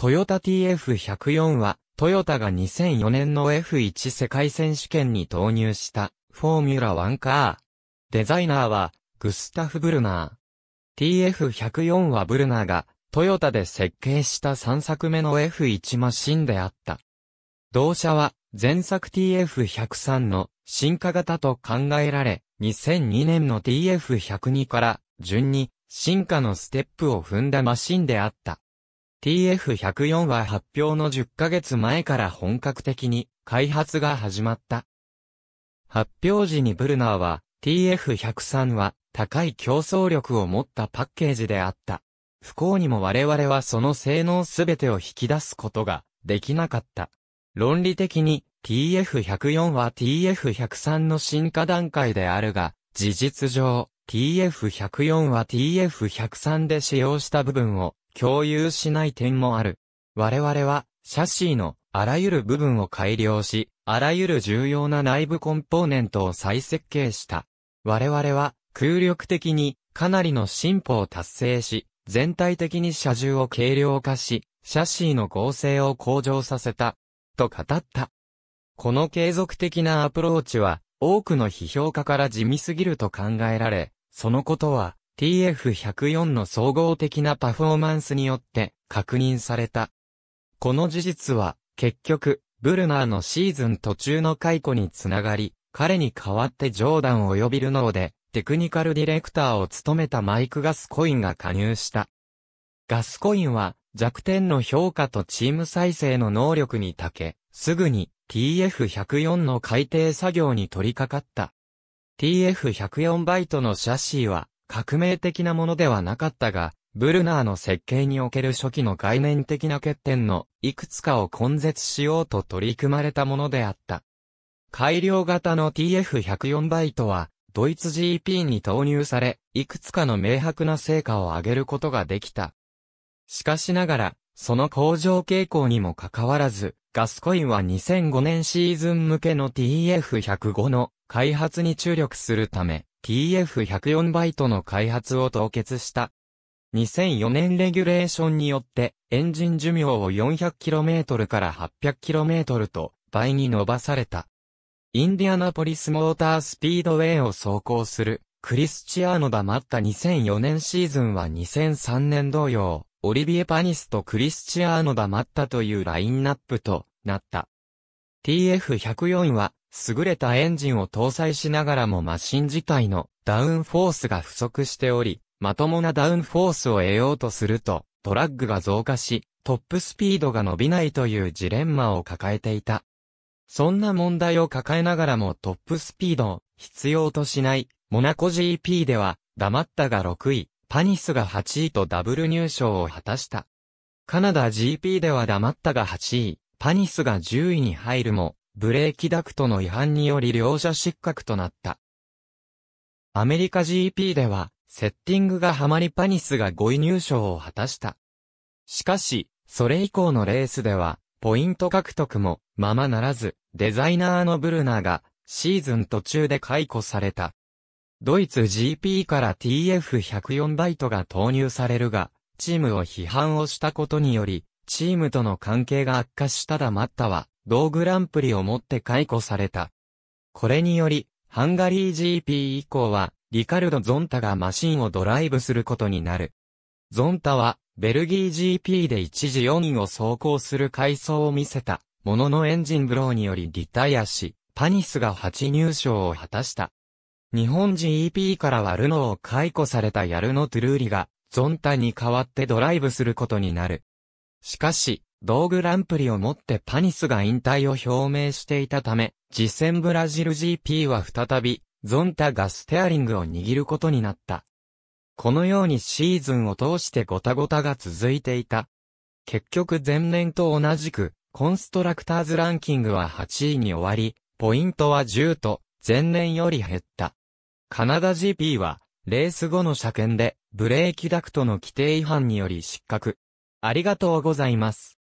トヨタ TF104 は、トヨタが2004年の F1 世界選手権に投入した、フォーミュラワンカー。デザイナーは、グスタフ・ブルナー。TF104 はブルナーが、トヨタで設計した3作目の F1 マシンであった。同社は、前作 TF103 の進化型と考えられ、2002年の TF102 から順に進化のステップを踏んだマシンであった。TF104 は発表の10ヶ月前から本格的に開発が始まった。発表時にブルナーは TF103 は高い競争力を持ったパッケージであった。不幸にも我々はその性能すべてを引き出すことができなかった。論理的に TF104 は TF103 の進化段階であるが、事実上 TF104 は TF103 で使用した部分を共有しない点もある。我々は、シャシーのあらゆる部分を改良し、あらゆる重要な内部コンポーネントを再設計した。我々は、空力的に、かなりの進歩を達成し、全体的に車重を軽量化し、シャシーの合成を向上させた、と語った。この継続的なアプローチは、多くの批評家から地味すぎると考えられ、そのことは、TF104 の総合的なパフォーマンスによって確認された。この事実は、結局、ブルナーのシーズン途中の解雇につながり、彼に代わってジョーダンを呼びるので、テクニカルディレクターを務めたマイク・ガスコインが加入した。ガスコインは弱点の評価とチーム再生の能力に長け、すぐに TF104 の改定作業に取り掛かった。TF104 バイトのシャシーは革命的なものではなかったが、ブルナーの設計における初期の概念的な欠点のいくつかを根絶しようと取り組まれたものであった。改良型の TF104 バイトは、ドイツ GP に投入され、いくつかの明白な成果を上げることができた。しかしながら、その向上傾向にもかかわらず、ガスコインは2005年シーズン向けの TF105 の開発に注力するため、TF104 バイトの開発を凍結した。2004年レギュレーションによって、エンジン寿命を 400km から 800km と倍に伸ばされた。インディアナポリスモータースピードウェイを走行する、クリスチアーノ・ダマッタ2004年シーズンは2003年同様、オリビエ・パニスとクリスチアーノ・ダマッタというラインナップとなった。TF104 は優れたエンジンを搭載しながらもマシン自体のダウンフォースが不足しており、まともなダウンフォースを得ようとすると、トラッグが増加し、トップスピードが伸びないというジレンマを抱えていた。そんな問題を抱えながらもトップスピードを必要としない、モナコ GP では、黙ったが6位、パニスが8位とダブル入賞を果たした。カナダ GP では黙ったが8位、パニスが10位に入るも、ブレーキダクトの違反により両者失格となった。アメリカ GP では、セッティングがハマりパニスが5位入賞を果たした。しかし、それ以降のレースでは、ポイント獲得も、ままならず、デザイナーのブルナーが、シーズン途中で解雇された。ドイツ GP から TF104 バイトが投入されるが、チームを批判をしたことにより、チームとの関係が悪化しただ待ったは、同グランプリをもって解雇された。これにより、ハンガリー GP 以降は、リカルド・ゾンタがマシンをドライブすることになる。ゾンタは、ベルギー GP で一時4位を走行する回想を見せた、もののエンジンブローによりリタイアし、パニスが8入賞を果たした。日本 GP からはルノーを解雇されたヤルノ・トゥルーリが、ゾンタに代わってドライブすることになる。しかし、道グランプリをもってパニスが引退を表明していたため、次戦ブラジル GP は再び、ゾンタがステアリングを握ることになった。このようにシーズンを通してゴタゴタが続いていた。結局前年と同じく、コンストラクターズランキングは8位に終わり、ポイントは10と、前年より減った。カナダ GP は、レース後の車検で、ブレーキダクトの規定違反により失格。ありがとうございます。